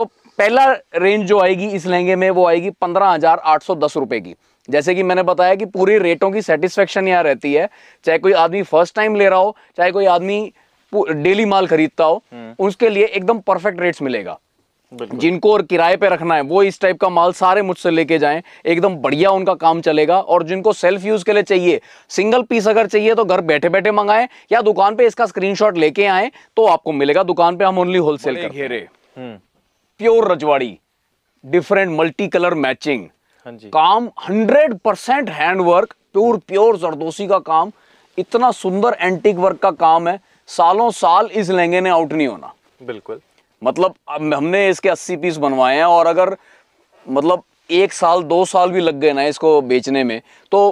तो पहला रेंज जो आएगी इस लहंगे में वो आएगी पंद्रह हजार आठ सौ दस रुपए की जैसे कि मैंने बताया कि पूरी रेटों की सेटिस्फेक्शन यहाँ रहती है चाहे कोई आदमी फर्स्ट टाइम ले रहा हो चाहे कोई आदमी डेली माल खरीदता हो हम्म। उसके लिए एकदम परफेक्ट रेट्स मिलेगा जिनको और किराए पे रखना है वो इस टाइप का माल सारे मुझसे लेके जाएं एकदम बढ़िया उनका काम चलेगा और जिनको सेल्फ यूज के लिए चाहिए सिंगल पीस अगर चाहिए तो घर बैठे बैठे मंगाएं या दुकान पे इसका स्क्रीनशॉट लेके आए तो आपको मिलेगा दुकान पे हम ओनली होलसेल घेरे हम्म। प्योर रजवाड़ी डिफरेंट मल्टी कलर मैचिंग काम hundred percent handwork pure pure zardozi का काम इतना सुंदर एंटीक वर्क का काम है सालों साल इस लहंगे ने आउट नहीं होना बिल्कुल मतलब हमने इसके अस्सी पीस बनवाए हैं और अगर मतलब एक साल दो साल भी लग गए ना इसको बेचने में तो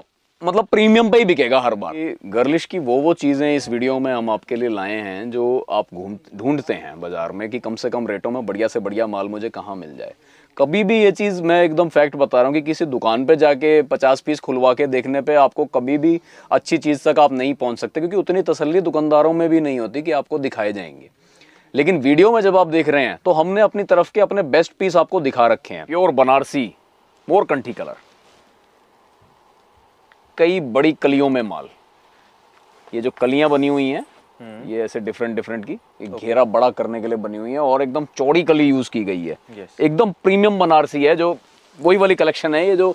मतलब प्रीमियम पे ही बिकेगा हर बार गर्लिश की वो वो चीज़ें इस वीडियो में हम आपके लिए लाए हैं जो आप घूम ढूंढते हैं बाज़ार में कि कम से कम रेटों में बढ़िया से बढ़िया माल मुझे कहाँ मिल जाए कभी भी ये चीज़ मैं एकदम फैक्ट बता रहा हूँ कि किसी दुकान पे जाके पचास पीस खुलवा के देखने पे आपको कभी भी अच्छी चीज़ तक आप नहीं पहुँच सकते क्योंकि उतनी तसल्ली दुकानदारों में भी नहीं होती कि आपको दिखाए जाएंगे लेकिन वीडियो में जब आप देख रहे हैं तो हमने अपनी तरफ के अपने बेस्ट पीस आपको दिखा रखे हैं प्योर बनारसी मोर कंठी कलर कई बड़ी कलियों में माल ये जो कलियां बनी हुई हैं हम्म। ये ऐसे डिफरेंट डिफरेंट की एक घेरा बड़ा करने के लिए बनी हुई है और एकदम चौड़ी कली यूज की गई है एकदम प्रीमियम बनारसी है जो वही वाली कलेक्शन है ये जो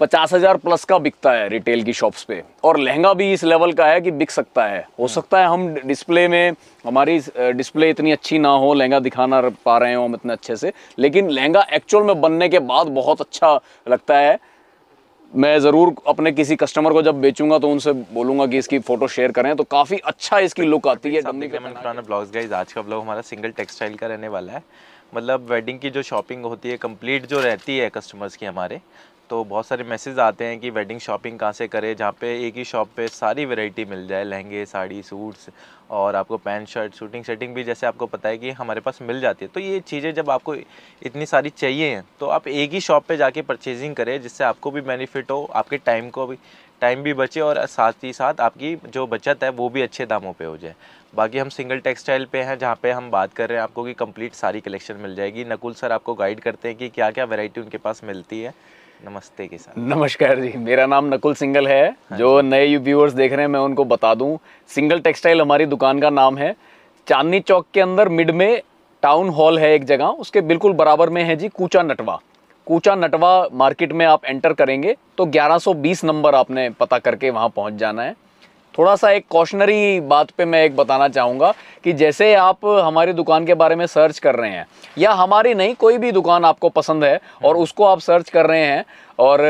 पचास हजार प्लस का बिकता है रिटेल की शॉप्स पे और लहंगा भी इस लेवल का है कि बिक सकता है हो हम्म। सकता है हम डिस्प्ले में हमारी डिस्प्ले इतनी अच्छी ना हो लहंगा दिखाना पा रहे हो हम इतने अच्छे से लेकिन लहंगा एक्चुअल में बनने के बाद बहुत अच्छा लगता है मैं ज़रूर अपने किसी कस्टमर को जब बेचूंगा तो उनसे बोलूंगा कि इसकी फोटो शेयर करें तो काफ़ी अच्छा इसकी लुक आती है डमी ब्लॉग्स गाइज आज का ब्लॉग हमारा सिंगल टेक्सटाइल का रहने वाला है मतलब वेडिंग की जो शॉपिंग होती है कंप्लीट जो रहती है कस्टमर्स की हमारे तो बहुत सारे मैसेज आते हैं कि वेडिंग शॉपिंग कहाँ से करें जहाँ पे एक ही शॉप पे सारी वैरायटी मिल जाए लहंगे साड़ी सूट्स और आपको पैंट शर्ट शूटिंग सेटिंग भी जैसे आपको पता है कि हमारे पास मिल जाती है तो ये चीज़ें जब आपको इतनी सारी चाहिए हैं तो आप एक ही शॉप पर जाके परचेजिंग करें जिससे आपको भी बेनिफिट हो आपके टाइम को भी टाइम भी बचे और साथ ही साथ आपकी जो बचत है वो भी अच्छे दामों पे हो जाए बाकी हम सिंगल टेक्सटाइल पे हैं जहाँ पे हम बात कर रहे हैं आपको कि कंप्लीट सारी कलेक्शन मिल जाएगी नकुल सर आपको गाइड करते हैं कि क्या क्या वैरायटी उनके पास मिलती है नमस्ते के साथ नमस्कार जी मेरा नाम नकुल सिंगल है हाँ जो नए व्यूअर्स देख रहे हैं मैं उनको बता दूं सिंगल टेक्सटाइल हमारी दुकान का नाम है चांदनी चौक के अंदर मिड में टाउन हॉल है एक जगह उसके बिल्कुल बराबर में है जी कूचा नटवा कूचा नटवा मार्केट में आप एंटर करेंगे तो 1120 नंबर आपने पता करके वहाँ पहुँच जाना है थोड़ा सा एक कॉशनरी बात पे मैं एक बताना चाहूँगा कि जैसे आप हमारी दुकान के बारे में सर्च कर रहे हैं या हमारी नहीं कोई भी दुकान आपको पसंद है और हम्म। उसको आप सर्च कर रहे हैं और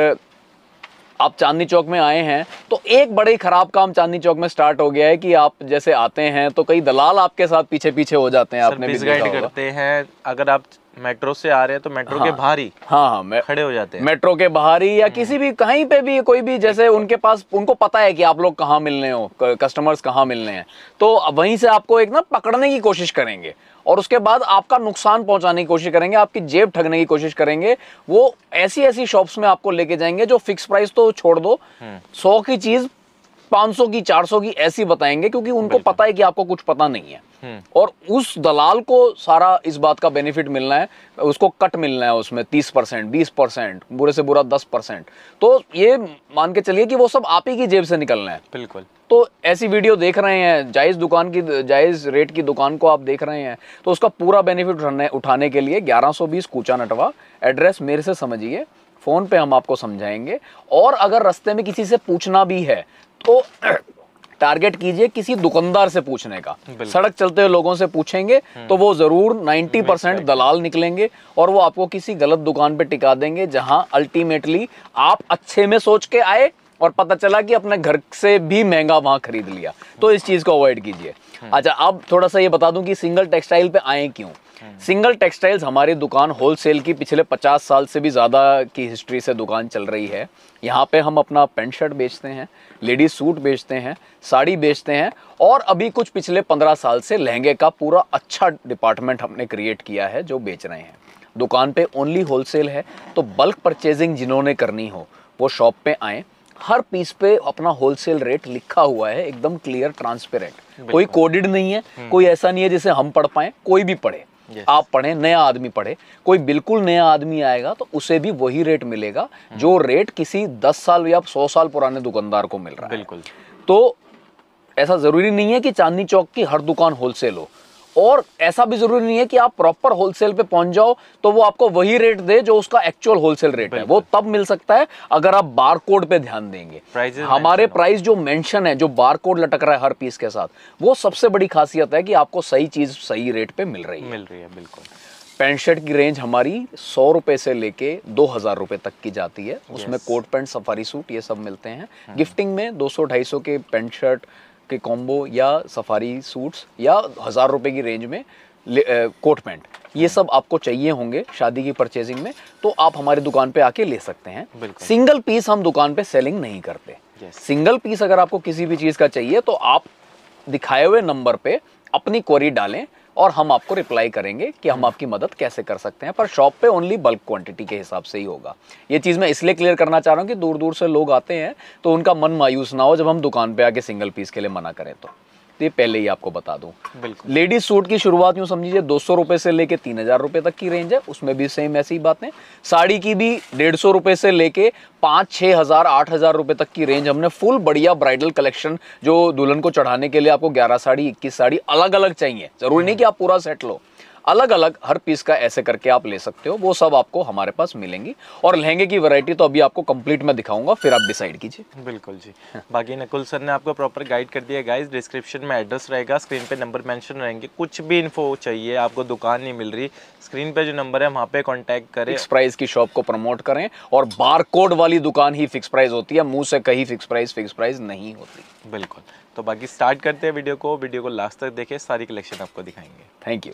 आप चांदनी चौक में आए हैं तो एक बड़े ख़राब काम चांदनी चौक में स्टार्ट हो गया है कि आप जैसे आते हैं तो कई दलाल आपके साथ पीछे पीछे हो जाते हैं आपने करते हैं अगर आप मेट्रो से आ रहे हैं तो मेट्रो हाँ, के बाहर ही हाँ हाँ खड़े हो जाते हैं मेट्रो के बाहर ही या हम्म। किसी भी कहीं पे भी कोई भी जैसे उनके पास उनको पता है कि आप लोग कहाँ मिलने हो कस्टमर्स कहाँ मिलने हैं तो वहीं से आपको एक ना पकड़ने की कोशिश करेंगे और उसके बाद आपका नुकसान पहुंचाने की कोशिश करेंगे आपकी जेब ठगने की कोशिश करेंगे वो ऐसी ऐसी शॉप्स में आपको लेके जाएंगे जो फिक्स प्राइस तो छोड़ दो हम्म। सौ की चीज 500 की 400 की ऐसी बताएंगे क्योंकि उनको पता है कि आपको कुछ पता नहीं है और उस दलाल को सारा इस बात का बेनिफिट मिलना है उसको कट मिलना है उसमें तीस परसेंट बीस परसेंट बुरे से बुरा दस परसेंट तो ये मान के चलिए कि वो सब आप ही की जेब से निकलना है बिल्कुल तो ऐसी वीडियो देख रहे हैं जायज़ दुकान की जायज़ रेट की दुकान को आप देख रहे हैं तो उसका पूरा बेनिफिट उठाने उठाने के लिए ग्यारह कूचा नटवा एड्रेस मेरे से समझिए फ़ोन पे हम आपको समझाएंगे और अगर रस्ते में किसी से पूछना भी है तो टारगेट कीजिए किसी दुकानदार से पूछने का सड़क चलते हुए लोगों से पूछेंगे हम्म। तो वो जरूर 90 परसेंट दलाल निकलेंगे और वो आपको किसी गलत दुकान पे टिका देंगे जहां अल्टीमेटली आप अच्छे में सोच के आए और पता चला कि अपने घर से भी महंगा वहां खरीद लिया तो इस चीज को अवॉइड कीजिए हम्म। अच्छा अब थोड़ा सा ये बता दूं कि सिंगल टेक्सटाइल पे आए क्यों सिंगल टेक्सटाइल्स हमारी दुकान होलसेल की पिछले 50 साल से भी ज़्यादा की हिस्ट्री से दुकान चल रही है यहाँ पे हम अपना पेंट शर्ट बेचते हैं लेडीज सूट बेचते हैं साड़ी बेचते हैं और अभी कुछ पिछले 15 साल से लहंगे का पूरा अच्छा डिपार्टमेंट हमने क्रिएट किया है जो बेच रहे हैं दुकान पे ओनली होलसेल है तो बल्क परचेजिंग जिन्होंने करनी हो वो शॉप पे आए हर पीस पे अपना होलसेल रेट लिखा हुआ है एकदम क्लियर ट्रांसपेरेंट कोई कोडिड नहीं है कोई ऐसा नहीं है जिसे हम पढ़ पाए कोई भी पढ़े yes. आप पढ़े नया आदमी पढ़े कोई बिल्कुल नया आदमी आएगा तो उसे भी वही रेट मिलेगा जो रेट hmm. किसी दस साल या सौ साल पुराने दुकानदार को मिल रहा है बिल्कुल तो ऐसा जरूरी नहीं है कि चांदनी चौक की हर दुकान होलसेल हो और ऐसा भी जरूरी नहीं है कि आप प्रॉपर होलसेल पे पहुंच जाओ तो वो आपको वही रेट दे जो उसका एक्चुअल होलसेल रेट है वो तब मिल सकता है अगर आप बार कोड पे ध्यान देंगे हमारे प्राइस जो मेंशन है जो बार कोड लटक रहा है हर पीस के साथ वो सबसे बड़ी खासियत है कि आपको सही चीज सही रेट पे मिल रही है मिल रही है बिल्कुल पैंट शर्ट की रेंज हमारी सौ रुपए से लेके दो हज़ार रुपए तक की जाती है उसमें कोट पैंट सफारी सूट ये सब मिलते हैं गिफ्टिंग हम्म। में दो सौ ढाई सौ के पैंट शर्ट के कॉम्बो या सफारी सूट्स या हज़ार रुपये की रेंज में कोट पैंट ये सब आपको चाहिए होंगे शादी की परचेजिंग में तो आप हमारी दुकान पे आके ले सकते हैं सिंगल पीस हम दुकान पे सेलिंग नहीं करते सिंगल पीस अगर आपको किसी भी चीज़ का चाहिए तो आप दिखाए हुए नंबर पे अपनी क्वेरी डालें और हम आपको रिप्लाई करेंगे कि हम हम्म। आपकी मदद कैसे कर सकते हैं पर शॉप पे ओनली बल्क क्वांटिटी के हिसाब से ही होगा ये चीज़ मैं इसलिए क्लियर करना चाह रहा हूँ कि दूर दूर से लोग आते हैं तो उनका मन मायूस ना हो जब हम दुकान पे आके सिंगल पीस के लिए मना करें तो सकती है पहले ही आपको बता दूं लेडीज सूट की शुरुआत यूँ समझिए दो सौ रुपये से लेके तीन हज़ार रुपये तक की रेंज है उसमें भी सेम ऐसी ही बातें साड़ी की भी डेढ़ सौ रुपये से लेके पाँच छः हज़ार आठ हज़ार रुपये तक की रेंज हमने फुल बढ़िया ब्राइडल कलेक्शन जो दुल्हन को चढ़ाने के लिए आपको ग्यारह साड़ी इक्कीस साड़ी अलग अलग चाहिए ज़रूरी नहीं कि आप पूरा सेट लो अलग अलग हर पीस का ऐसे करके आप ले सकते हो वो सब आपको हमारे पास मिलेंगी और लहंगे की वैरायटी तो अभी आपको कंप्लीट में दिखाऊंगा फिर आप डिसाइड कीजिए बिल्कुल जी हाँ। बाकी नकुल सर ने आपको प्रॉपर गाइड कर दिया गाइज डिस्क्रिप्शन में एड्रेस रहेगा स्क्रीन पे नंबर मैंशन रहेंगे कुछ भी इन्फो चाहिए आपको दुकान नहीं मिल रही स्क्रीन पे जो नंबर है वहाँ पे कॉन्टैक्ट करें फिक्स प्राइस की शॉप को प्रमोट करें और बार कोड वाली दुकान ही फिक्स प्राइस होती है मुँह से कहीं फिक्स प्राइस फिक्स प्राइस नहीं होती बिल्कुल तो बाकी स्टार्ट करते हैं वीडियो को वीडियो को लास्ट तक देखें सारी कलेक्शन आपको दिखाएंगे थैंक यू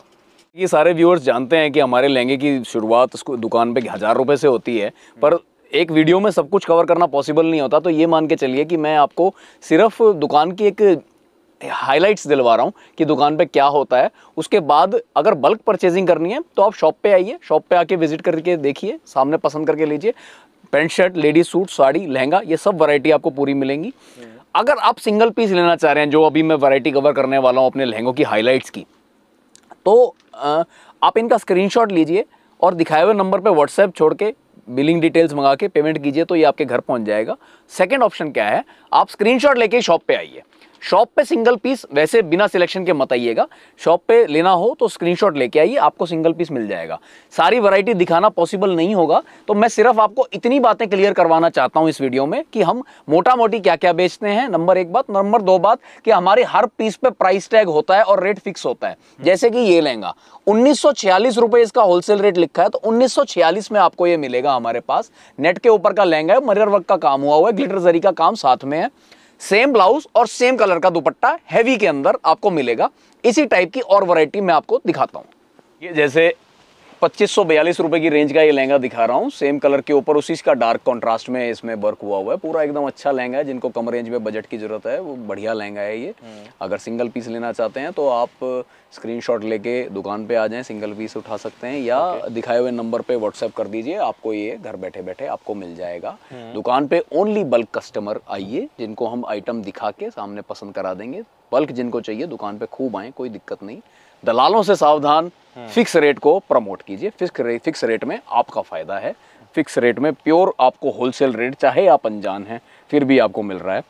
ये सारे व्यूअर्स जानते हैं कि हमारे लहंगे की शुरुआत उसको दुकान पे हज़ार रुपये से होती है पर एक वीडियो में सब कुछ कवर करना पॉसिबल नहीं होता तो ये मान के चलिए कि मैं आपको सिर्फ दुकान की एक हाइलाइट्स दिलवा रहा हूँ कि दुकान पे क्या होता है उसके बाद अगर बल्क परचेजिंग करनी है तो आप शॉप पे आइए शॉप पे आके विजिट करके देखिए सामने पसंद करके लीजिए pant shirt ladies suit sari lehenga ये सब वैरायटी आपको पूरी मिलेंगी अगर आप सिंगल पीस लेना चाह रहे हैं जो अभी मैं वैरायटी कवर करने वाला हूँ अपने लहंगों की हाईलाइट्स की तो आप इनका स्क्रीनशॉट लीजिए और दिखाए हुए नंबर पर व्हाट्सएप छोड़ के बिलिंग डिटेल्स मंगा के पेमेंट कीजिए तो ये आपके घर पहुंच जाएगा सेकंड ऑप्शन क्या है आप स्क्रीनशॉट लेके शॉप पे आइए शॉप पे सिंगल पीस वैसे बिना सिलेक्शन के मत आइएगा शॉप पे लेना हो तो स्क्रीनशॉट लेके आइए आपको सिंगल पीस मिल जाएगा सारी वैरायटी दिखाना पॉसिबल नहीं होगा तो मैं सिर्फ आपको इतनी बातें क्लियर करवाना चाहता हूँ इस वीडियो में कि हम मोटा मोटी क्या क्या बेचते हैं नंबर एक बात नंबर दो बात कि हमारे हर पीस पे प्राइस टैग होता है और रेट फिक्स होता है हम्म। जैसे कि ये लहंगा उन्नीस रुपए इसका होलसेल रेट लिखा है तो उन्नीस में आपको ये मिलेगा हमारे पास नेट के ऊपर का लहंगा है मरियर वर्क का काम हुआ हुआ है ग्लिटर जरी का काम साथ में है सेम ब्लाउज और सेम कलर का दुपट्टा हैवी के अंदर आपको मिलेगा इसी टाइप की और वैरायटी मैं आपको दिखाता हूँ ये जैसे पच्चीस रुपए की रेंज का ये लहंगा दिखा रहा हूँ सेम कलर के ऊपर उसी का डार्क कॉन्ट्रास्ट में इसमें वर्क हुआ हुआ है पूरा एकदम अच्छा लहंगा है जिनको कम रेंज में बजट की ज़रूरत है वो बढ़िया लहंगा है ये हम्म। अगर सिंगल पीस लेना चाहते हैं तो आप स्क्रीनशॉट लेके दुकान पे आ जाएं सिंगल पीस उठा सकते हैं या okay. दिखाए हुए नंबर पे व्हाट्सएप कर दीजिए आपको ये घर बैठे बैठे आपको मिल जाएगा हम्म। दुकान पे ओनली बल्क कस्टमर आइए जिनको हम आइटम दिखा के सामने पसंद करा देंगे बल्क जिनको चाहिए दुकान पे खूब आए कोई दिक्कत नहीं दलालों से सावधान हम्म। फिक्स रेट को प्रमोट कीजिए फिक्स रेट फिक्स रेट में आपका फ़ायदा है फिक्स रेट में प्योर आपको होलसेल रेट चाहे आप अनजान हैं फिर भी आपको मिल रहा है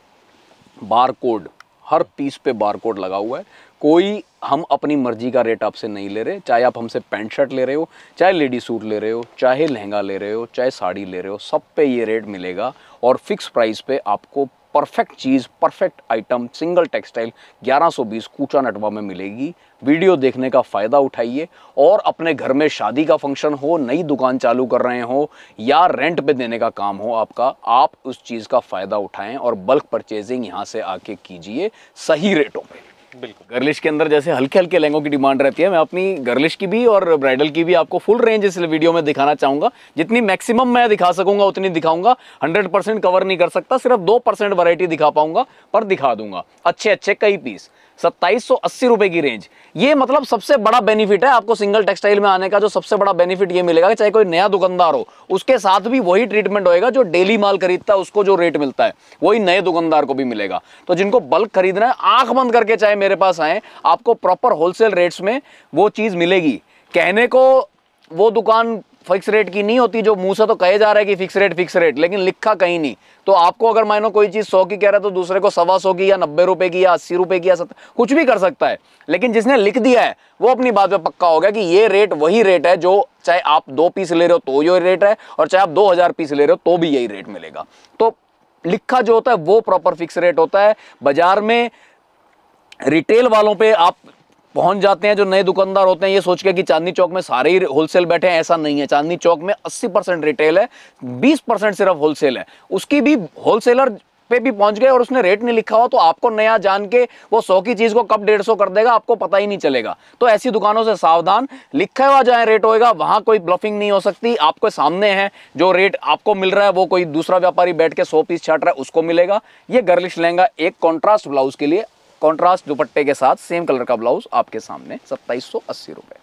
बार कोड हर पीस पे बार कोड लगा हुआ है कोई हम अपनी मर्जी का रेट आपसे नहीं ले रहे चाहे आप हमसे पैंट शर्ट ले रहे हो चाहे लेडी सूट ले रहे हो चाहे लहंगा ले रहे हो चाहे साड़ी ले रहे हो सब पे ये रेट मिलेगा और फिक्स प्राइस पे आपको परफेक्ट चीज़ perfect item single textile 1120 Kucha नटवा में मिलेगी वीडियो देखने का फ़ायदा उठाइए और अपने घर में शादी का फंक्शन हो नई दुकान चालू कर रहे हो या रेंट पे देने का काम हो आपका आप उस चीज़ का फ़ायदा उठाएं और बल्क परचेजिंग यहाँ से आके कीजिए सही रेटों पर बिल्कुल गर्लिश के अंदर जैसे हल्के हल्के लहंगों की डिमांड रहती है मैं अपनी गर्लिश की भी और ब्राइडल की भी आपको फुल रेंज इस वीडियो में दिखाना चाहूंगा जितनी मैक्सिमम मैं दिखा सकूंगा उतनी दिखाऊंगा हंड्रेड परसेंट कवर नहीं कर सकता सिर्फ दो परसेंट वरायटी दिखा पाऊंगा पर दिखा दूंगा अच्छे अच्छे कई पीस सत्ताईस रुपए की रेंज ये मतलब सबसे बड़ा बेनिफिट है आपको सिंगल टेक्सटाइल में आने का जो सबसे बड़ा बेनिफिट ये मिलेगा कि चाहे कोई नया दुकानदार हो उसके साथ भी वही ट्रीटमेंट होएगा जो डेली माल खरीदता है उसको जो रेट मिलता है वही नए दुकानदार को भी मिलेगा तो जिनको बल्क खरीदना है आंख बंद करके चाहे मेरे पास आए आपको प्रॉपर होलसेल रेट्स में वो चीज़ मिलेगी कहने को वो दुकान फिक्स रेट की नहीं होती जो मुंह से तो कहे जा रहा है कि फिक्स रेट फिक्स रेट लेकिन लिखा कहीं नहीं तो आपको अगर मानो कोई चीज़ सौ की कह रहा है तो दूसरे को सवा सौ की या नब्बे रुपए की या अस्सी रुपए की या सत्तर कुछ भी कर सकता है लेकिन जिसने लिख दिया है वो अपनी बात पे पक्का हो गया कि ये रेट वही रेट है जो चाहे आप दो पीस ले रहे हो तो ये रेट है और चाहे आप दो पीस ले रहे हो तो भी यही रेट मिलेगा तो लिखा जो होता है वो प्रॉपर फिक्स रेट होता है बाजार में रिटेल वालों पे आप पहुंच जाते हैं जो नए दुकानदार होते हैं ये सोच के कि चांदनी चौक में सारे ही होलसेल बैठे हैं ऐसा नहीं है चांदनी चौक में 80 परसेंट रिटेल है 20 परसेंट सिर्फ होलसेल है उसकी भी होलसेलर पे भी पहुंच गए और उसने रेट नहीं लिखा हुआ तो आपको नया जान के वो सौ की चीज को कब डेढ़ सौ कर देगा आपको पता ही नहीं चलेगा तो ऐसी दुकानों से सावधान लिखा हुआ जहां रेट होएगा वहां कोई ब्लफिंग नहीं हो सकती आपके सामने है जो रेट आपको मिल रहा है वो कोई दूसरा व्यापारी बैठ के सौ पीस छाट रहा है उसको मिलेगा ये गर्लिश लहंगा एक कॉन्ट्रास्ट ब्लाउज के लिए कॉन्ट्रास्ट दुपट्टे के साथ सेम कलर का ब्लाउज आपके सामने सत्ताईस सौ अस्सी रुपए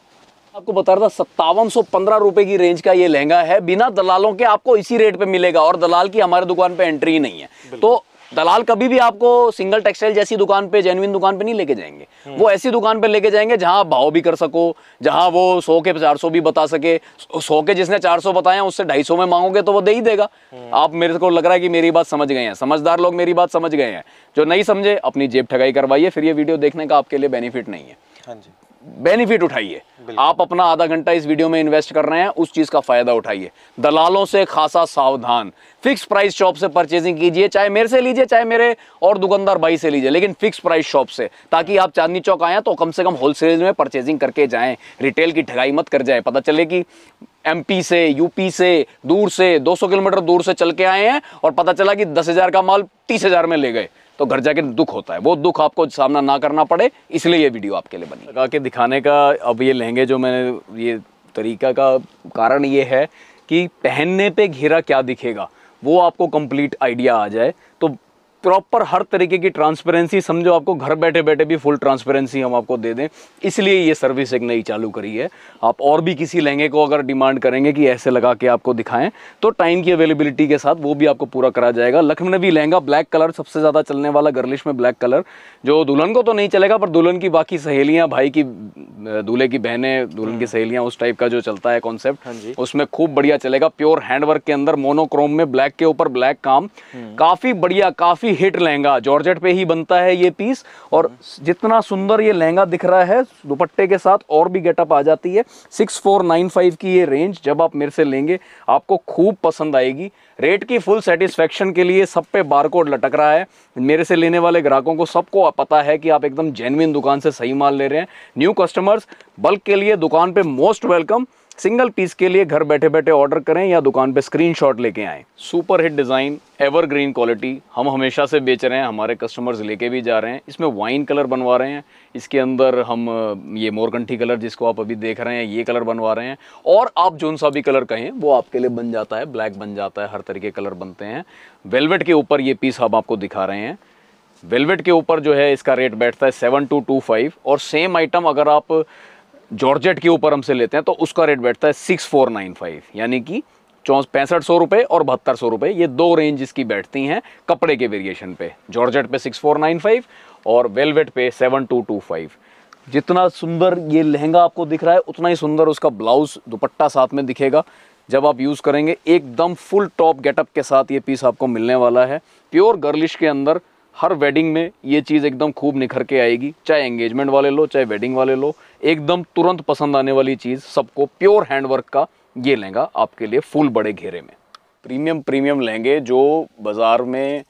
आपको बता रहा था सत्तावन सौ पंद्रह रुपए की रेंज का ये लहंगा है बिना दलालों के आपको इसी रेट पे मिलेगा और दलाल की हमारे दुकान पे एंट्री नहीं है तो दलाल कभी भी आपको सिंगल टेक्सटाइल जैसी दुकान पे जेनविन दुकान पे नहीं लेके जाएंगे हम्म। वो ऐसी दुकान पे लेके जाएंगे जहां आप भाव भी कर सको जहां वो सौ के चार सौ भी बता सके सौ के जिसने चार सौ बताया उससे ढाई सौ में मांगोगे तो वो दे ही देगा हम्म। आप मेरे को लग रहा है कि मेरी बात समझ गए हैं समझदार लोग मेरी बात समझ गए हैं जो नहीं समझे अपनी जेब ठगाई करवाइए फिर ये वीडियो देखने का आपके लिए बेनिफिट नहीं है हाँ जी बेनिफिट उठाइए आप अपना आधा घंटा इस वीडियो में इन्वेस्ट कर रहे हैं उस चीज़ का फ़ायदा उठाइए दलालों से खासा सावधान फिक्स प्राइस शॉप से परचेजिंग कीजिए चाहे मेरे से लीजिए चाहे मेरे और दुकानदार भाई से लीजिए लेकिन फिक्स प्राइस शॉप से ताकि आप चांदनी चौक आए तो कम से कम होलसेल में परचेजिंग करके जाए रिटेल की ठगाई मत कर जाए पता चले कि एम से यूपी से दूर से दो किलोमीटर दूर से चल के आए हैं और पता चला कि दस का माल तीस में ले गए तो घर जाके दुख होता है वो दुख आपको सामना ना करना पड़े इसलिए ये वीडियो आपके लिए बनी लगा के दिखाने का अब ये लहंगे जो मैंने ये तरीका का कारण ये है कि पहनने पे घेरा क्या दिखेगा वो आपको कंप्लीट आइडिया आ जाए प्रॉपर हर तरीके की ट्रांसपेरेंसी समझो आपको घर बैठे बैठे भी फुल ट्रांसपेरेंसी हम आपको दे दें इसलिए ये सर्विस एक नई चालू करी है आप और भी किसी लहंगे को अगर डिमांड करेंगे कि ऐसे लगा के आपको दिखाएं तो टाइम की अवेलेबिलिटी के साथ वो भी आपको पूरा करा जाएगा लखनवी लहंगा ब्लैक कलर सबसे ज़्यादा चलने वाला गर्लिश में ब्लैक कलर जो दुल्हन को तो नहीं चलेगा पर दुल्हन की बाकी सहेलियाँ भाई की दूल्हे की बहनें दुल्हन की हम्म। सहेलियाँ उस टाइप का जो चलता है कॉन्सेप्ट हाँ उसमें खूब बढ़िया चलेगा प्योर हैंडवर्क के अंदर मोनोक्रोम में ब्लैक के ऊपर ब्लैक काम हम्म। काफ़ी बढ़िया काफ़ी काफ़ी हिट लहंगा जॉर्जेट पे ही बनता है ये पीस और जितना सुंदर ये लहंगा दिख रहा है दुपट्टे के साथ और भी गेटअप आ जाती है सिक्स फोर नाइन फाइव की ये रेंज जब आप मेरे से लेंगे आपको खूब पसंद आएगी रेट की फुल सेटिस्फेक्शन के लिए सब पे बारकोड लटक रहा है मेरे से लेने वाले ग्राहकों को सबको पता है कि आप एकदम जेनविन दुकान से सही माल ले रहे हैं न्यू कस्टमर्स बल्क के लिए दुकान पे मोस्ट वेलकम सिंगल पीस के लिए घर बैठे बैठे ऑर्डर करें या दुकान पे स्क्रीनशॉट लेके आएँ super hit design evergreen quality हम हमेशा से बेच रहे हैं हमारे कस्टमर्स लेके भी जा रहे हैं इसमें वाइन कलर बनवा रहे हैं इसके अंदर हम ये मोरकंठी कलर जिसको आप अभी देख रहे हैं ये कलर बनवा रहे हैं और आप जो सा भी कलर कहें वो आपके लिए बन जाता है ब्लैक बन जाता है हर तरीके कलर बनते हैं वेलवेट के ऊपर ये पीस हम आपको दिखा रहे हैं वेलवेट के ऊपर जो है इसका रेट बैठता है सेवन टू टू फाइव और सेम आइटम अगर आप जॉर्जेट के ऊपर हमसे लेते हैं तो उसका रेट बैठता है सिक्स फोर नाइन फाइव यानी कि चौंस पैंसठ सौ रुपये और बहत्तर सौ रुपये ये दो रेंज इसकी बैठती हैं कपड़े के वेरिएशन पे जॉर्जेट पे सिक्स फोर नाइन फाइव और वेलवेट पे सेवन टू टू फाइव जितना सुंदर ये लहंगा आपको दिख रहा है उतना ही सुंदर उसका ब्लाउज दुपट्टा साथ में दिखेगा जब आप यूज़ करेंगे एकदम फुल टॉप गेटअप के साथ ये पीस आपको मिलने वाला है प्योर गर्लिश के अंदर हर वेडिंग में ये चीज़ एकदम खूब निखर के आएगी चाहे एंगेजमेंट वाले लो चाहे वेडिंग वाले लो एकदम तुरंत पसंद आने वाली चीज़ सबको प्योर हैंडवर्क का ये लहंगा आपके लिए फुल बड़े घेरे में प्रीमियम प्रीमियम लहंगे जो बाज़ार में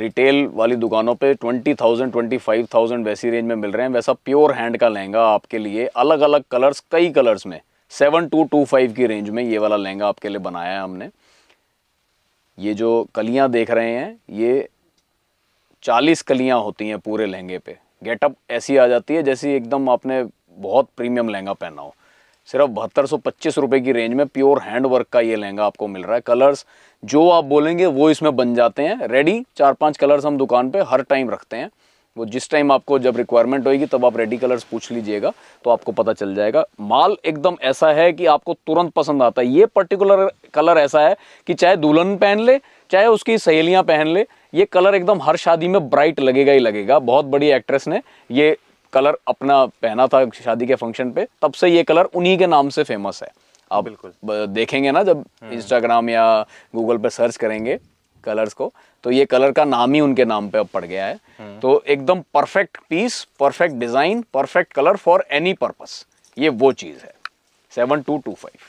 रिटेल वाली दुकानों पे 20,000, 25,000 वैसी रेंज में मिल रहे हैं वैसा प्योर हैंड का लहंगा आपके लिए अलग अलग कलर्स कई कलर्स में सेवन टू टू फाइव की रेंज में ये वाला लहंगा आपके लिए बनाया है हमने ये जो कलियां देख रहे हैं ये चालीस कलियाँ होती हैं पूरे लहंगे पे गेटअप ऐसी आ जाती है जैसे एकदम आपने बहुत प्रीमियम लहंगा पहना हो सिर्फ बहत्तर सौ पच्चीस रुपये की रेंज में प्योर हैंड वर्क का ये लहंगा आपको मिल रहा है कलर्स जो आप बोलेंगे वो इसमें बन जाते हैं रेडी चार पांच कलर्स हम दुकान पे हर टाइम रखते हैं वो जिस टाइम आपको जब रिक्वायरमेंट होगी तब आप रेडी कलर्स पूछ लीजिएगा तो आपको पता चल जाएगा माल एकदम ऐसा है कि आपको तुरंत पसंद आता है ये पर्टिकुलर कलर ऐसा है कि चाहे दुल्हन पहन ले चाहे उसकी सहेलियां पहन ले ये कलर एकदम हर शादी में ब्राइट लगेगा ही लगेगा बहुत बड़ी एक्ट्रेस ने ये कलर अपना पहना था शादी के फंक्शन पे तब से ये कलर उन्हीं के नाम से फेमस है आप बिल्कुल देखेंगे ना जब इंस्टाग्राम हम्म। या गूगल पर सर्च करेंगे कलर्स को तो ये कलर का नाम ही उनके नाम पे अब पड़ गया है हम्म। तो एकदम perfect piece perfect design perfect colour for any purpose ये वो चीज़ है seven two two five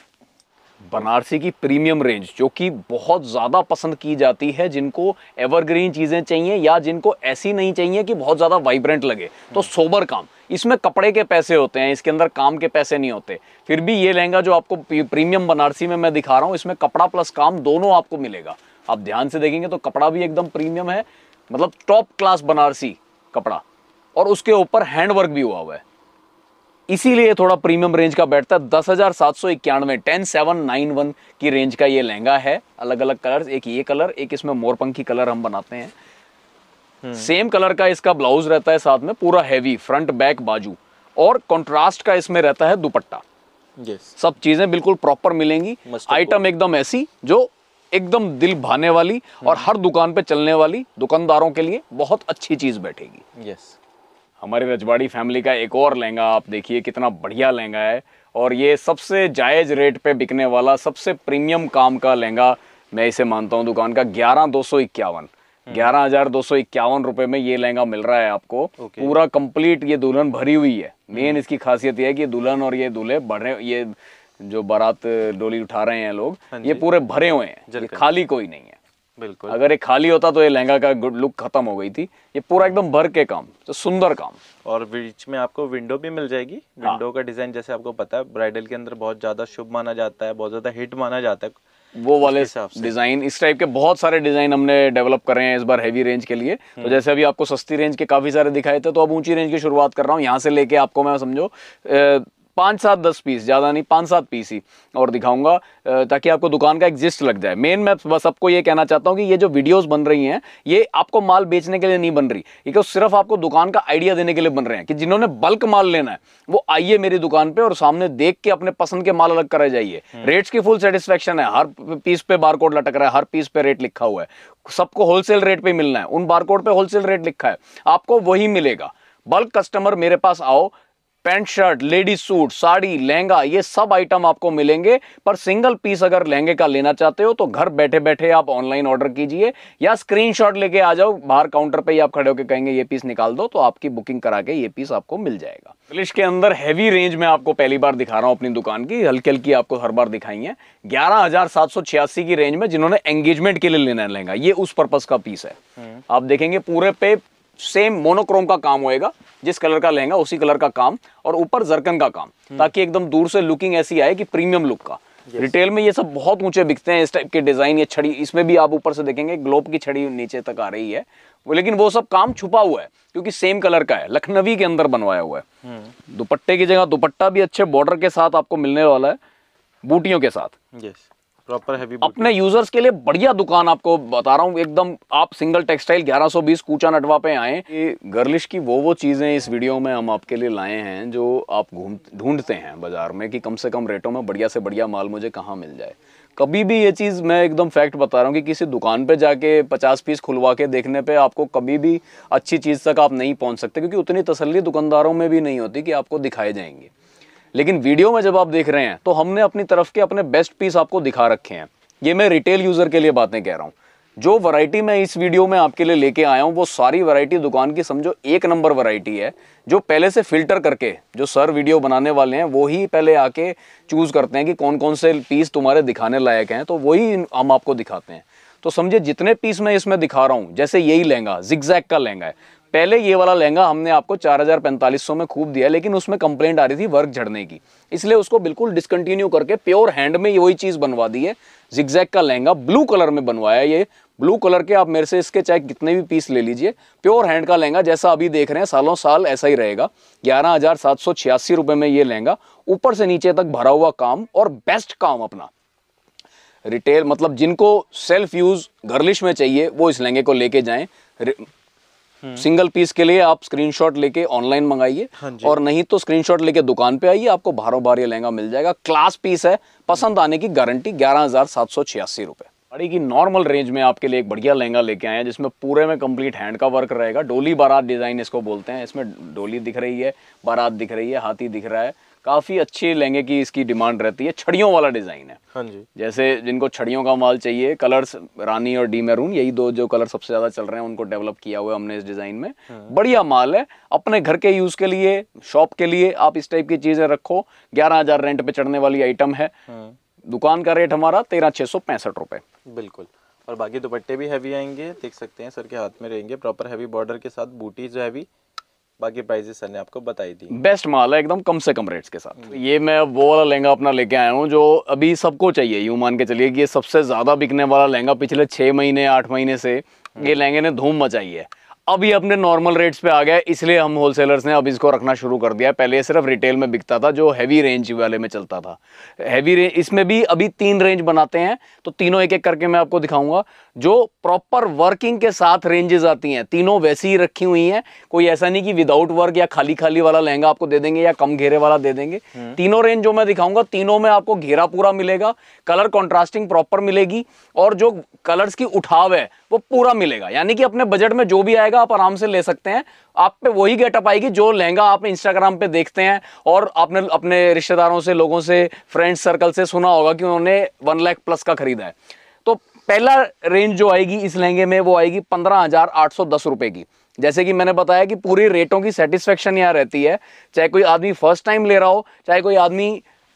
Banarasi की प्रीमियम रेंज जो कि बहुत ज़्यादा पसंद की जाती है जिनको एवरग्रीन चीज़ें चाहिए या जिनको ऐसी नहीं चाहिए कि बहुत ज़्यादा वाइब्रेंट लगे तो सोबर हम्म। काम इसमें कपड़े के पैसे होते हैं इसके अंदर काम के पैसे नहीं होते फिर भी ये लहंगा जो आपको प्रीमियम बनारसी में मैं दिखा रहा हूँ इसमें कपड़ा प्लस काम दोनों आपको मिलेगा आप ध्यान से देखेंगे तो कपड़ा भी एकदम प्रीमियम है मतलब टॉप क्लास बनारसी कपड़ा और उसके ऊपर हैंडवर्क भी हुआ हुआ है इसीलिए थोड़ा प्रीमियम रेंज का बैठता है दस हज़ार सात सौ इक्यानवे टेन सेवन नाइन वन की रेंज का ये लहंगा है अलग अलग कलर्स एक ये कलर एक इसमें मोरपंखी कलर हम बनाते हैं सेम हम्म। कलर का इसका ब्लाउज रहता है साथ में पूरा हैवी फ्रंट बैक बाजू और कंट्रास्ट का इसमें रहता है दुपट्टा yes. सब चीजें बिल्कुल प्रॉपर मिलेंगी आइटम एकदम ऐसी जो एकदम दिल भाने वाली और हम्म। हर दुकान पे चलने वाली दुकानदारों के लिए बहुत अच्छी चीज़ बैठेगी यस हमारे रजवाड़ी फैमिली का एक और लहंगा आप देखिए कितना बढ़िया लहंगा है और ये सबसे जायज़ रेट पे बिकने वाला सबसे प्रीमियम काम का लहंगा मैं इसे मानता हूँ दुकान का ग्यारह दो सौ इक्यावन हम्म। ग्यारह हजार दो सौ इक्यावन रुपए में ये लहंगा मिल रहा है आपको okay. पूरा कंप्लीट ये दुल्हन भरी हुई है मेन हम्म। इसकी खासियत यह है कि दुल्हन और ये दूल्हे बढ़े ये जो बारात डोली उठा रहे हैं लोग हाँ ये पूरे भरे हुए हैं खाली कोई नहीं है बिल्कुल अगर ये खाली होता तो ये लहंगा का गुड लुक खत्म हो गई थी ये पूरा एकदम भर के काम तो सुंदर काम और बीच में आपको विंडो भी मिल जाएगी हाँ। विंडो का डिजाइन जैसे आपको पता है ब्राइडल के अंदर बहुत ज्यादा शुभ माना जाता है बहुत ज्यादा हिट माना जाता है वो वाले डिजाइन इस टाइप के बहुत सारे डिजाइन हमने डेवलप करे हैं इस बार हैवी रेंज के लिए तो हम्म। जैसे अभी आपको सस्ती रेंज के काफी सारे दिखाए थे तो अब ऊंची रेंज की शुरुआत कर रहा हूँ यहाँ से लेके आपको मैं समझो पाँच सात दस पीस ज़्यादा नहीं पाँच सात पीस ही और दिखाऊंगा ताकि आपको दुकान का एग्जिस्ट लग जाए मेन मैं बस आपको ये कहना चाहता हूँ कि ये जो वीडियोस बन रही हैं ये आपको माल बेचने के लिए नहीं बन रही ये सिर्फ आपको दुकान का आइडिया देने के लिए बन रहे हैं कि जिन्होंने बल्क माल लेना है वो आइए मेरी दुकान पर और सामने देख के अपने पसंद के माल अलग करे जाइए रेट्स हम्म। की फुल सेटिस्फेक्शन है हर पीस पे बार लटक रहा है हर पीस पे रेट लिखा हुआ है सबको होलसेल रेट पे मिलना है उन बारकोड पे होलसेल रेट लिखा है आपको वही मिलेगा बल्क कस्टमर मेरे पास आओ pant shirt ladies suit sari lehenga ये सब आइटम आपको मिलेंगे पर सिंगल पीस अगर लहंगे का लेना चाहते हो तो घर बैठे बैठे आप ऑनलाइन ऑर्डर कीजिए या स्क्रीनशॉट लेके आ जाओ बाहर काउंटर पे ही आप खड़े होकर कहेंगे ये पीस निकाल दो तो आपकी बुकिंग करा के ये पीस आपको मिल जाएगा कलिश के अंदर हैवी रेंज में आपको पहली बार दिखा रहा हूँ अपनी दुकान की हल्की हल्की आपको हर बार दिखाई है ग्यारह की रेंज में जिन्होंने एंगेजमेंट के लिए लेना है लहंगा ये उस पर्पज का पीस है हम्म। आप देखेंगे पूरे पे सेम मोनोक्रोम का काम होएगा जिस कलर का लहंगा उसी कलर का काम और ऊपर जरकन का काम हम्म। ताकि एकदम दूर से लुकिंग ऐसी आए कि प्रीमियम लुक का yes. रिटेल में ये सब बहुत ऊंचे बिकते हैं इस टाइप के डिजाइन या छड़ी इसमें भी आप ऊपर से देखेंगे ग्लोब की छड़ी नीचे तक आ रही है लेकिन वो सब काम छुपा हुआ है क्योंकि सेम कलर का है लखनवी के अंदर बनवाया हुआ है हम्म। दुपट्टे की जगह दुपट्टा भी अच्छे बॉर्डर के साथ आपको मिलने वाला है बूटियों के साथ yes. प्रॉपर हैवी अपने यूजर्स के लिए बढ़िया दुकान आपको बता रहा हूँ एकदम आप सिंगल टेक्सटाइल 1120 कूचा नटवा पे आए गर्लिश की वो वो चीज़ें इस वीडियो में हम आपके लिए लाए हैं जो आप घूम ढूंढते हैं बाजार में कि कम से कम रेटों में बढ़िया से बढ़िया माल मुझे कहाँ मिल जाए कभी भी ये चीज़ मैं एकदम फैक्ट बता रहा हूँ कि किसी दुकान पे जाके 50 पीस खुलवा के देखने पे आपको कभी भी अच्छी चीज़ तक आप नहीं पहुंच सकते क्योंकि उतनी तसल्ली दुकानदारों में भी नहीं होती कि आपको दिखाए जाएंगे लेकिन वीडियो में जब आप देख रहे हैं तो हमने अपनी तरफ के अपने बेस्ट पीस आपको दिखा रखे हैं ये मैं रिटेल यूज़र के लिए बातें कह रहा हूँ जो वैरायटी मैं इस वीडियो में आपके लिए लेके आया हूँ वो सारी वैरायटी दुकान की समझो एक नंबर वैरायटी है जो पहले से फिल्टर करके जो सर वीडियो बनाने वाले हैं वो ही पहले आके चूज़ करते हैं कि कौन कौन से पीस तुम्हारे दिखाने लायक हैं तो वही हम आपको दिखाते हैं तो समझे जितने पीस मैं इसमें दिखा रहा हूँ जैसे यही लहंगा जिक्जैक का लहंगा है पहले ये वाला लहंगा हमने आपको चार में खूब दिया लेकिन उसमें कंप्लेंट आ रही थी वर्क झड़ने की इसलिए उसको बिल्कुल डिसकंटिन्यू करके प्योर हैंड में वही चीज़ बनवा दी है जिगजैक का लहंगा ब्लू कलर में बनवाया ये ब्लू कलर के आप मेरे से इसके चाहे कितने भी पीस ले लीजिए प्योर हैंड का लहंगा जैसा अभी देख रहे हैं सालों साल ऐसा ही रहेगा ग्यारह हज़ार सात सौ छियासी रुपये में ये लहंगा ऊपर से नीचे तक भरा हुआ काम और बेस्ट काम अपना रिटेल मतलब जिनको सेल्फ यूज़ गर्लिश में चाहिए वो इस लहंगे को लेके जाएं सिंगल पीस के लिए आप स्क्रीनशॉट लेके ऑनलाइन मंगाइए हाँ और नहीं तो स्क्रीनशॉट लेके दुकान पे आइए आपको बारह बार ये लहंगा मिल जाएगा क्लास पीस है पसंद आने की गारंटी ग्यारह हजार सात सौ छियासी रुपए बड़ी की नॉर्मल रेंज में आपके लिए एक बढ़िया लहंगा लेके आए हैं जिसमें पूरे में कंप्लीट हैंड का वर्क रहेगा डोली बारात डिज़ाइन इसको बोलते हैं इसमें डोली दिख रही है बारात दिख रही है हाथी दिख रहा है काफ़ी अच्छे लहंगे की इसकी डिमांड रहती है छड़ियों वाला डिज़ाइन है हाँ जी जैसे जिनको छड़ियों का माल चाहिए कलर्स रानी और डी मैरून यही दो जो कलर सबसे ज़्यादा चल रहे हैं उनको डेवलप किया हुआ हमने इस डिज़ाइन में हाँ। बढ़िया माल है अपने घर के यूज़ के लिए शॉप के लिए आप इस टाइप की चीज़ें रखो ग्यारह हज़ार रेंट पे चढ़ने वाली आइटम है हाँ। दुकान का रेट हमारा तेरह छह सौ पैंसठ बिल्कुल और बाकी दुपट्टे भी हैवी आएंगे देख सकते हैं सर के हाथ में रहेंगे प्रॉपर हैवी बॉर्डर के साथ बूटी जो हैवी बाकी प्राइजेस सर ने आपको बताई दी बेस्ट माल है एकदम कम से कम रेट्स के साथ ये मैं वो वाला लहंगा अपना लेके आया हूँ जो अभी सबको चाहिए यूं मान के चलिए कि ये सबसे ज़्यादा बिकने वाला लहंगा पिछले छह महीने आठ महीने से ये हम्म। लहंगे ने धूम मचाई है अभी अपने नॉर्मल रेट्स पे आ गया इसलिए हम होलसेलर्स ने अब इसको रखना शुरू कर दिया पहले सिर्फ रिटेल में बिकता था जो हैवी रेंज वाले में चलता था हैवी रेंज इसमें भी अभी तीन रेंज बनाते हैं तो तीनों एक एक करके मैं आपको दिखाऊंगा जो प्रॉपर वर्किंग के साथ रेंजेस आती हैं तीनों वैसे ही रखी हुई हैं कोई ऐसा नहीं कि विदाउट वर्क या खाली खाली वाला लहंगा आपको दे देंगे या कम घेरे वाला दे देंगे हम्म। तीनों रेंज जो मैं दिखाऊंगा तीनों में आपको घेरा पूरा मिलेगा कलर कॉन्ट्रास्टिंग प्रॉपर मिलेगी और जो कलर्स की उठाव है वो पूरा मिलेगा यानी कि अपने बजट में जो भी आएगा आप आराम से ले सकते हैं आप पे वही गेटअप आएगी जो लहंगा आप इंस्टाग्राम पे देखते हैं और आपने अपने रिश्तेदारों से लोगों से फ्रेंड सर्कल से सुना होगा कि उन्होंने वन लाख प्लस का खरीदा है तो पहला रेंज जो आएगी इस लहंगे में वो आएगी पंद्रह हजार आठ सौ दस रुपये की जैसे कि मैंने बताया कि पूरी रेटों की सेटिस्फेक्शन यहाँ रहती है चाहे कोई आदमी फर्स्ट टाइम ले रहा हो चाहे कोई आदमी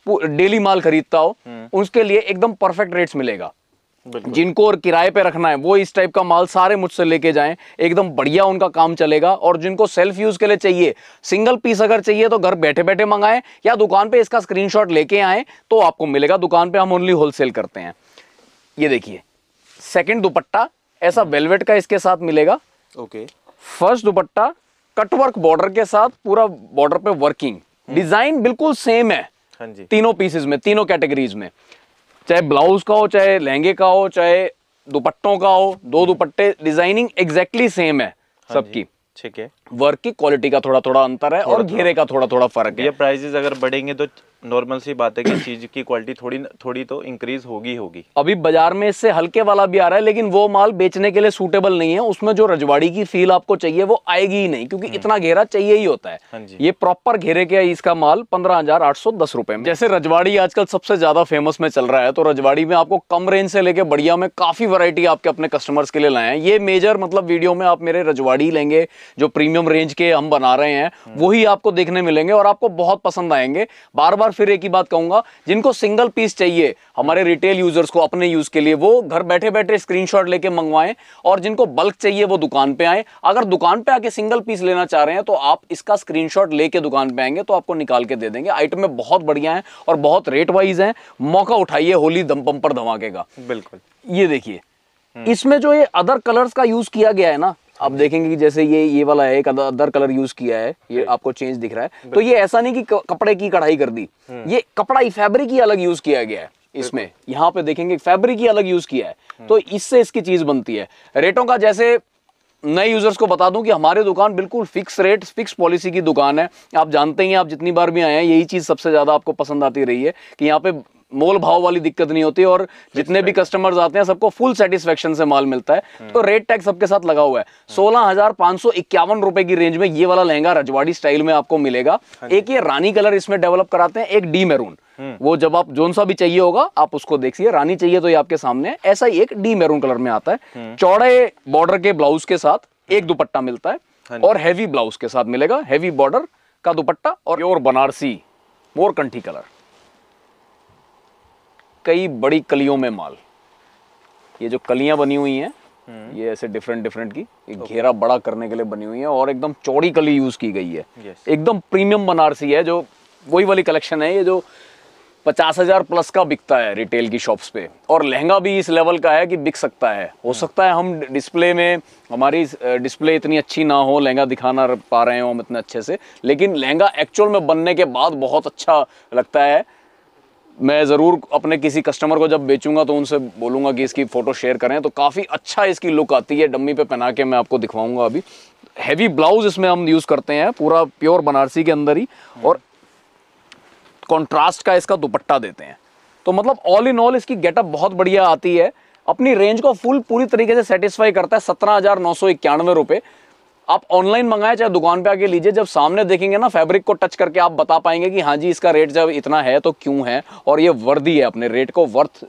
डेली माल खरीदता हो हम्म। उसके लिए एकदम परफेक्ट रेट्स मिलेगा जिनको और किराए पे रखना है वो इस टाइप का माल सारे मुझसे लेके जाएं एकदम बढ़िया उनका काम चलेगा और जिनको सेल्फ यूज के लिए चाहिए सिंगल पीस अगर चाहिए तो घर बैठे बैठे मंगाएं या दुकान पे इसका स्क्रीनशॉट लेके आए तो आपको मिलेगा दुकान पे हम ओनली होलसेल करते हैं ये देखिए सेकेंड दुपट्टा ऐसा वेलवेट हम्म। का इसके साथ मिलेगा okay first dupatta cutwork border के साथ पूरा बॉर्डर पे वर्किंग हम्म। डिजाइन बिल्कुल सेम है हाँ तीनों पीसेज में तीनों कैटेगरीज में चाहे ब्लाउज का हो चाहे लहंगे का हो चाहे दुपट्टों का हो दो दुपट्टे डिजाइनिंग एग्जैक्टली सेम है हाँ सबकी ठीक है वर्क की क्वालिटी का थोड़ा थोड़ा अंतर है और घेरे का थोड़ा थोड़ा फर्क है ये प्राइजेस अगर बढ़ेंगे तो नॉर्मल सी बात है कि चीज की क्वालिटी थोड़ी थोड़ी तो इंक्रीज होगी होगी अभी बाजार में इससे हल्के वाला भी आ रहा है लेकिन वो माल बेचने के लिए सूटेबल नहीं है उसमें जो रजवाड़ी की फील आपको चाहिए वो आएगी ही नहीं क्योंकि हम्म। इतना घेरा चाहिए ही होता है हाँ ये प्रॉपर घेरे के इसका माल पंद्रह हजार सौ दस रुपए में जैसे रजवाड़ी आजकल सबसे ज्यादा फेमस में चल रहा है तो रजवाड़ी में आपको कम रेंज से लेके बढ़िया में काफी वरायटी आपके अपने कस्टमर्स के लिए लाए हैं ये मेजर मतलब वीडियो में आप मेरे रजवाड़ी लेंगे जो प्रीमियम रेंज के हम बना रहे हैं हम्म। वही आपको देखने मिलेंगे और आपको बहुत पसंद आएंगे बार बार फिर एक ही बात कहूंगा जिनको सिंगल पीस चाहिए हमारे रिटेल यूजर्स को अपने यूज के लिए वो घर बैठे बैठे स्क्रीनशॉट लेके मंगवाएं और जिनको बल्क चाहिए वो दुकान पे आए अगर दुकान पे आके सिंगल पीस लेना चाह रहे हैं तो आप इसका स्क्रीन लेके दुकान पे आएंगे तो आपको निकाल के दे देंगे आइटम में बहुत बढ़िया है और बहुत रेट वाइज है मौका उठाइए होली दम पंपर धमाके का बिल्कुल ये देखिए हम्म। इसमें जो ये अदर कलर्स का यूज किया गया है ना आप देखेंगे कि जैसे ये ये वाला है एक अदर कलर यूज किया है ये आपको चेंज दिख रहा है तो ये ऐसा नहीं कि कपड़े की कढ़ाई कर दी हम्म। ये कपड़ा ही फैब्रिक ही अलग यूज किया गया है इसमें यहाँ पे देखेंगे फैब्रिक ही अलग यूज किया है हम्म। तो इससे इसकी चीज बनती है रेटों का जैसे नए यूजर्स को बता दूं कि हमारे दुकान बिल्कुल फिक्स रेट फिक्स पॉलिसी की दुकान है आप जानते ही आप जितनी बार भी आए हैं यही चीज़ सबसे ज़्यादा आपको पसंद आती रही है कि यहाँ पे मोल भाव वाली दिक्कत नहीं होती और जितने भी कस्टमर्स आते हैं सबको फुल सेटिस्फेक्शन से माल मिलता है हम्म। तो रेट टैग सबके साथ लगा हुआ है हम्म। सोलह हजार पांच सौ इक्यावन रुपए की रेंज में ये वाला लहंगा रजवाड़ी स्टाइल में आपको मिलेगा हाँ एक ये रानी कलर इसमें डेवलप कराते हैं एक डी मेरून हम्म। वो जब आप जोन सा भी चाहिए होगा आप उसको देखिए रानी चाहिए तो ये आपके सामने ऐसा ही एक डी मेरून कलर में आता है चौड़े बॉर्डर के ब्लाउज के साथ एक दुपट्टा मिलता है हाँ और हैवी ब्लाउज के साथ मिलेगा हैवी बॉर्डर का दुपट्टा और बनारसी मोर कंठी कलर कई बड़ी कलियों में माल ये जो कलियां बनी हुई हैं हम्म। ये ऐसे डिफरेंट डिफरेंट की एक घेरा बड़ा करने के लिए बनी हुई है और एकदम चौड़ी कली यूज की गई है एकदम प्रीमियम बनारसी है जो वही वाली कलेक्शन है ये जो पचास हजार प्लस का बिकता है रिटेल की शॉप्स पे और लहंगा भी इस लेवल का है कि बिक सकता है हो हम्म। सकता है हम डिस्प्ले में हमारी डिस्प्ले इतनी अच्छी ना हो लहंगा दिखाना पा रहे हो हम इतने अच्छे से लेकिन लहंगा एक्चुअल में बनने के बाद बहुत अच्छा लगता है मैं ज़रूर अपने किसी कस्टमर को जब बेचूंगा तो उनसे बोलूंगा कि इसकी फ़ोटो शेयर करें तो काफ़ी अच्छा इसकी लुक आती है डम्मी पे पहना के मैं आपको दिखवाऊंगा अभी हैवी ब्लाउज इसमें हम यूज़ करते हैं पूरा प्योर बनारसी के अंदर ही हम्म। और कॉन्ट्रास्ट का इसका दुपट्टा देते हैं तो मतलब ऑल इन ऑल इसकी गेटअप बहुत बढ़िया आती है अपनी रेंज को फुल पूरी तरीके से सेटिस्फाई करता है सत्रह हज़ार नौ सौ इक्यानवे आप ऑनलाइन मंगाए चाहे दुकान पे आके लीजिए जब सामने देखेंगे ना फैब्रिक को टच करके आप बता पाएंगे कि हाँ जी इसका रेट जब इतना है तो क्यों है और ये वर्दी है अपने रेट को वर्थ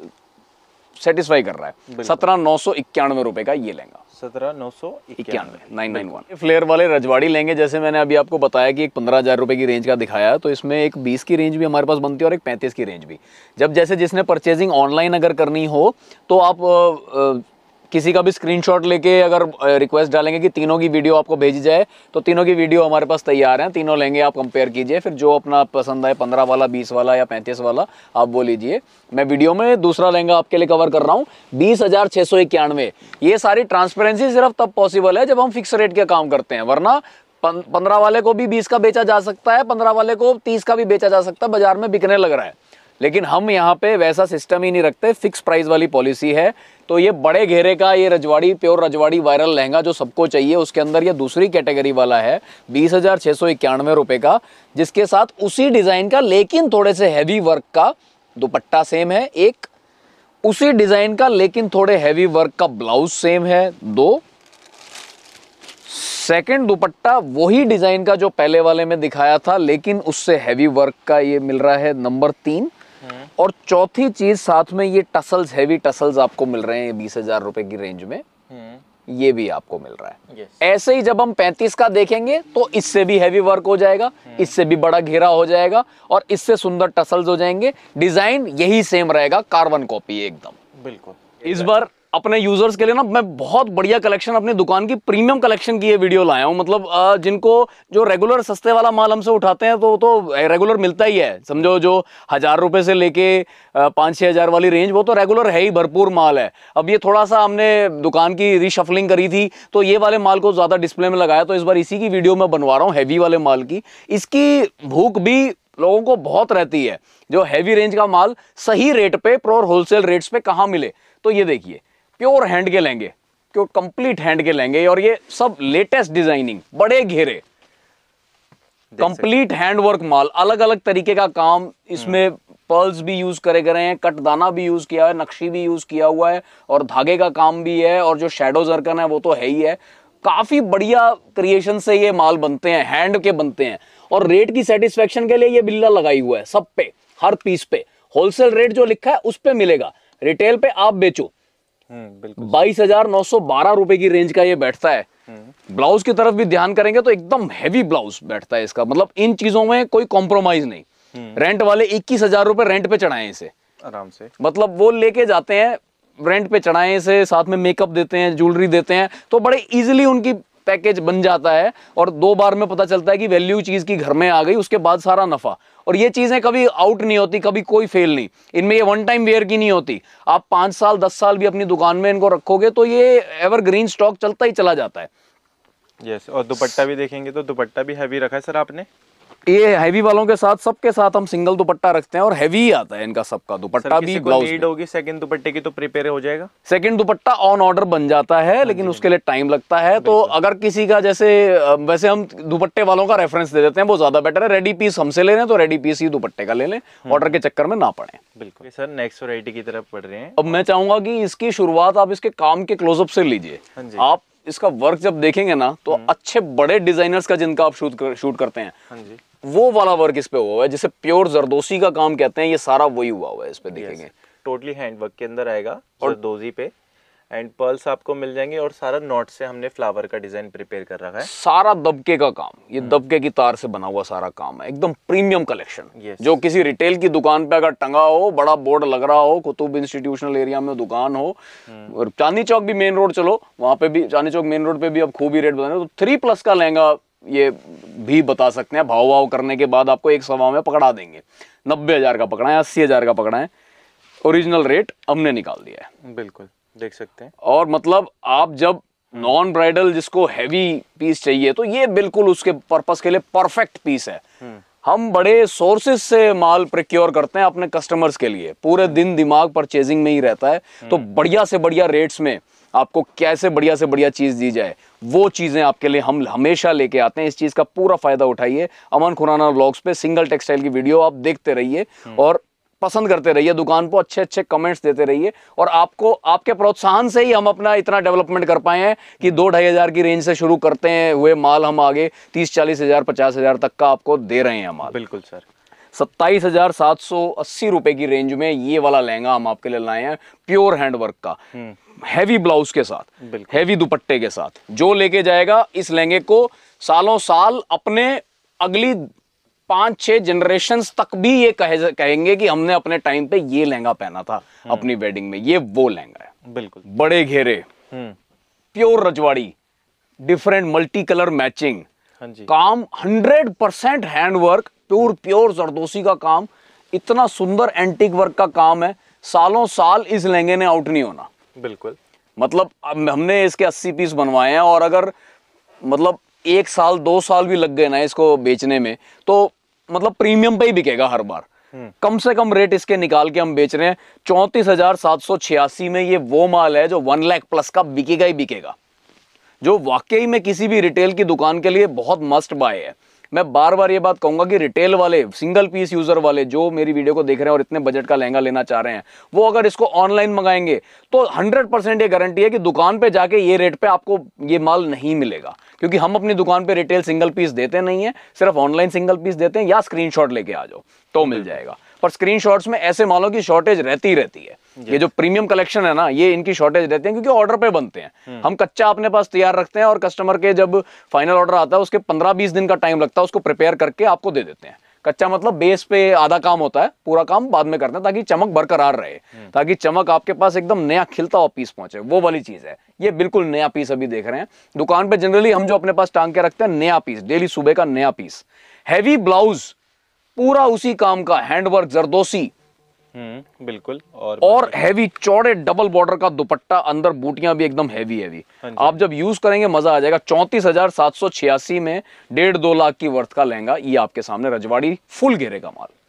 सेटिस्फाई कर रहा है सत्रह नौ सौ इक्यानवे रुपए का ये लेंगे सत्रह नौ सौ इक्यानवे नाइन नाइन वन फ्लेयर वाले रजवाड़ी लेंगे जैसे मैंने अभी आपको बताया कि एक पंद्रह हज़ार रुपये की रेंज का दिखाया तो इसमें एक बीस की रेंज भी हमारे पास बनती है और एक पैंतीस की रेंज भी जब जैसे जिसने परचेजिंग ऑनलाइन अगर करनी हो तो आप किसी का भी स्क्रीनशॉट लेके अगर रिक्वेस्ट डालेंगे कि तीनों की वीडियो आपको भेजी जाए तो तीनों की वीडियो हमारे पास तैयार हैं तीनों लेंगे आप कंपेयर कीजिए फिर जो अपना पसंद आए पंद्रह वाला बीस वाला या पैंतीस वाला आप वो लीजिए मैं वीडियो में दूसरा लहंगा आपके लिए कवर कर रहा हूँ बीस हज़ार छः सौ इक्यानवे ये सारी ट्रांसपेरेंसी सिर्फ तब पॉसिबल है जब हम फिक्स रेट के काम करते हैं वरना पंद्रह वाले को भी बीस का बेचा जा सकता है पंद्रह वाले को तीस का भी बेचा जा सकता है बाजार में बिकने लग रहा है लेकिन हम यहाँ पे वैसा सिस्टम ही नहीं रखते फिक्स प्राइस वाली पॉलिसी है तो ये बड़े घेरे का ये रजवाड़ी प्योर रजवाड़ी वायरल लहंगा जो सबको चाहिए उसके अंदर ये दूसरी कैटेगरी वाला है बीस हज़ार छः सौ इक्यानवे रुपये का जिसके साथ उसी डिज़ाइन का लेकिन थोड़े से हैवी वर्क का दुपट्टा सेम है एक उसी डिज़ाइन का लेकिन थोड़े हैवी वर्क का ब्लाउज सेम है दो सेकेंड दुपट्टा वही डिज़ाइन का जो पहले वाले में दिखाया था लेकिन उससे हैवी वर्क का ये मिल रहा है नंबर तीन और चौथी चीज साथ में ये टसल्स हैवी टसल्स आपको मिल रहे हैं बीस हजार रुपए की रेंज में हम्म। ये भी आपको मिल रहा है ऐसे ही जब हम 35 का देखेंगे तो इससे भी हैवी वर्क हो जाएगा हम्म। इससे भी बड़ा घेरा हो जाएगा और इससे सुंदर टसल्स हो जाएंगे डिजाइन यही सेम रहेगा कार्बन कॉपी एकदम बिल्कुल इस बार अपने यूजर्स के लिए ना मैं बहुत बढ़िया कलेक्शन अपनी दुकान की प्रीमियम कलेक्शन की ये वीडियो लाया हूँ मतलब जिनको जो रेगुलर सस्ते वाला माल हमसे उठाते हैं तो तो रेगुलर मिलता ही है समझो जो हज़ार रुपये से लेके पाँच छः हज़ार वाली रेंज वो तो रेगुलर है ही भरपूर माल है अब ये थोड़ा सा हमने दुकान की रिशफलिंग करी थी तो ये वाले माल को ज़्यादा डिस्प्ले में लगाया तो इस बार इसी की वीडियो मैं बनवा रहा हूँ हैवी वाले माल की इसकी भूख भी लोगों को बहुत रहती है जो हैवी रेंज का माल सही रेट पे प्रोर होलसेल रेट्स पे कहाँ मिले तो ये देखिए प्योर हैंड के लेंगे क्यों कंप्लीट हैंड के लेंगे और ये सब लेटेस्ट डिजाइनिंग बड़े घेरे कंप्लीट हैंडवर्क माल अलग अलग तरीके का काम इसमें हम्म। पर्ल्स भी यूज करे गए हैं कटदाना भी यूज किया है नक्शी भी यूज किया हुआ है और धागे का काम भी है और जो शेडो जरकन है वो तो है ही है काफी बढ़िया क्रिएशन से ये माल बनते हैं हैंड के बनते हैं और रेट की सेटिस्फेक्शन के लिए ये बिल्ला लगाई हुआ है सब पे हर पीस पे होलसेल रेट जो लिखा है उस पर मिलेगा रिटेल पे आप बेचो हम्म, बाईस हजार नौ सौ बारह रुपए की रेंज का ये बैठता है हम्म। ब्लाउज की तरफ भी ध्यान करेंगे तो एकदम हैवी ब्लाउज बैठता है इसका मतलब इन चीजों में कोई कॉम्प्रोमाइज नहीं रेंट हम्म। वाले इक्कीस हजार रुपए रेंट पे चढ़ाए इसे आराम से मतलब वो लेके जाते हैं रेंट पे चढ़ाए इसे साथ में मेकअप देते हैं ज्वेलरी देते हैं तो बड़े इजिली उनकी पैकेज बन जाता है और दो बार में पता चलता है कि वैल्यू चीज़ की घर में आ गई उसके बाद सारा नफ़ा और ये चीज़ें कभी आउट नहीं होती कभी कोई फेल नहीं इनमें ये वन टाइम वेयर की नहीं होती आप पांच साल दस साल भी अपनी दुकान में इनको रखोगे तो ये एवरग्रीन स्टॉक चलता ही चला जाता है यस yes, और दुपट्टा भी देखेंगे तो दुपट्टा भी हैवी रखा है सर आपने ये हैवी वालों के साथ सबके साथ हम सिंगल दुपट्टा रखते हैं और हैवी आता है इनका सबका दुपट्टा भी नीड होगी सेकंड दुपट्टे की तो प्रिपेयर हो जाएगा सेकंड दुपट्टा ऑन ऑर्डर बन जाता है हाँ लेकिन उसके हाँ लिए टाइम लगता है तो अगर किसी का जैसे वैसे हम दुपट्टे वालों का रेफरेंस दे देते हैं वो ज्यादा बेटर है रेडी पीस हमसे ले हैं तो रेडी पीस ही दुपट्टे का ले लें ऑर्डर हम्म। के चक्कर में ना पड़े बिल्कुल सर नेक्स्ट वरायटी की तरफ पढ़ रहे हैं अब मैं चाहूंगा की इसकी शुरुआत आप इसके काम के क्लोजअप से लीजिए हाँ आप इसका वर्क जब देखेंगे ना तो हम्म। अच्छे बड़े डिजाइनर्स का जिनका आप शूट कर, शूट करते हैं वो वाला वर्क इस पे हुआ है जिसे प्योर जरदोसी का काम कहते हैं ये सारा वही हुआ हुआ है इस पे देखेंगे टोटली हैंड वर्क के अंदर आएगा और दोजी पे एंड पर्ल्स आपको मिल जाएंगे और सारा नॉट से हमने फ्लावर का डिजाइन प्रिपेयर कर रखा है सारा दबके का काम ये हम्म। दबके की तार से बना हुआ सारा काम है एकदम प्रीमियम कलेक्शन जो किसी रिटेल की दुकान पे अगर टंगा हो बड़ा बोर्ड लग रहा हो कुतुब इंस्टीट्यूशनल एरिया में दुकान हो हम्म। और चांदी चौक भी मेन रोड चलो वहां पे भी चांदी चौक मेन रोड पे भी अब खूब ही रेट बता बताने तो थ्री प्लस का लहंगा ये भी बता सकते हैं भाव भाव करने के बाद आपको एक सवा में पकड़ा देंगे नब्बे हज़ार का पकड़ा है अस्सी हज़ार का पकड़ा है ओरिजिनल रेट हमने निकाल दिया है बिल्कुल देख सकते हैं और मतलब आप जब नॉन ब्राइडल जिसको हैवी पीस चाहिए तो ये बिल्कुल उसके पर्पस के लिए परफेक्ट पीस है हम्म। हम बड़े सोर्सेस से माल प्रिक्योर करते हैं अपने कस्टमर्स के लिए पूरे हम्म। दिन दिमाग परचेजिंग में ही रहता है तो हम्म। बढ़िया से बढ़िया रेट्स में आपको कैसे बढ़िया से बढ़िया चीज़ दी जाए वो चीज़ें आपके लिए हम हमेशा लेके आते हैं इस चीज़ का पूरा फ़ायदा उठाइए अमन खुराना ब्लॉग्स पे सिंगल टेक्सटाइल की वीडियो आप देखते रहिए हम्म। और पसंद करते रहिए दुकान पर अच्छे अच्छे कमेंट्स देते रहिए और आपको आपके प्रोत्साहन से ही हम अपना इतना डेवलपमेंट कर पाए हैं कि हम्म। दो ढाई हज़ार की रेंज से शुरू करते हैं हुए माल हम आगे तीस चालीस हज़ार पचास हज़ार तक का आपको दे रहे हैं माल बिल्कुल सर सत्ताईस हज़ार सात सौ अस्सी रुपए की रेंज में ये वाला लहंगा हम आपके लिए लाए हैं प्योर हैंडवर्क का हम्म। हैवी ब्लाउज के साथ हैवी दुपट्टे के साथ जो लेके जाएगा इस लहंगे को सालों साल अपने अगली पांच छह जनरेशन तक भी ये कहे कहेंगे कि हमने अपने टाइम पे ये लहंगा पहना था हम्म। अपनी वेडिंग में ये वो लहंगा है बिल्कुल बड़े घेरे प्योर हम्म। रजवाड़ी डिफरेंट मल्टी कलर मैचिंग काम hundred percent handwork pure pure zardozi का काम इतना सुंदर एंटीक वर्क का काम है सालों साल इस लहंगे ने आउट नहीं होना बिल्कुल मतलब हमने इसके अस्सी पीस बनवाए हैं और अगर मतलब एक साल दो साल भी लग गए ना इसको बेचने में तो मतलब प्रीमियम पे ही बिकेगा हर बार हम्म। कम से कम रेट इसके निकाल के हम बेच रहे हैं चौंतीस हजार सात सौ छियासी में ये वो माल है जो वन लाख प्लस का बिकेगा ही बिकेगा जो वाकई में किसी भी रिटेल की दुकान के लिए बहुत मस्ट बाय है मैं बार बार ये बात कहूंगा कि रिटेल वाले सिंगल पीस यूज़र वाले जो मेरी वीडियो को देख रहे हैं और इतने बजट का लहंगा लेना चाह रहे हैं वो अगर इसको ऑनलाइन मंगाएंगे तो हंड्रेड परसेंट ये गारंटी है कि दुकान पर जाके ये रेट पर आपको ये माल नहीं मिलेगा क्योंकि हम अपनी दुकान पर रिटेल सिंगल पीस देते नहीं है सिर्फ ऑनलाइन सिंगल पीस देते हैं या स्क्रीन लेके आ जाओ तो मिल जाएगा पर स्क्रीन में ऐसे मालों की शॉर्टेज रहती रहती है ये जो प्रीमियम कलेक्शन है ना ये इनकी शॉर्टेज रहती है क्योंकि ऑर्डर पे बनते हैं hmm. हम कच्चा अपने पास तैयार रखते हैं और कस्टमर के जब फाइनल ऑर्डर आता है उसके पंद्रह बीस दिन का टाइम लगता है उसको प्रिपेयर करके आपको दे देते हैं कच्चा मतलब बेस पे आधा काम होता है पूरा काम बाद में करते हैं ताकि चमक बरकरार रहे hmm. ताकि चमक आपके पास एकदम नया खिलता हुआ पीस पहुंचे वो वाली चीज है ये बिल्कुल नया पीस अभी देख रहे हैं दुकान पे जनरली हम जो अपने पास टांग के रखते हैं नया पीस डेली सुबह का नया पीस हैवी ब्लाउज पूरा उसी काम का हैंडवर्क जरदोसी हम्म, बिल्कुल और और हैवी चौड़े डबल बॉर्डर का दुपट्टा अंदर बूटियां भी एकदम हैवी हैवी हाँ आप जब यूज करेंगे मजा आ जाएगा चौंतीस हजार सात सौ छियासी में डेढ़ दो लाख की वर्थ का लहंगा ये आपके सामने रजवाड़ी फुल घेरेगा माल